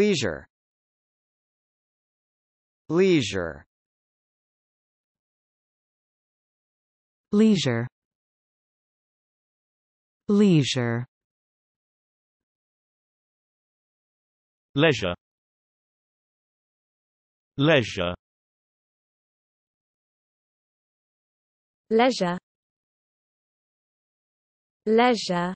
leisure leisure leisure leisure leisure leisure leisure leisure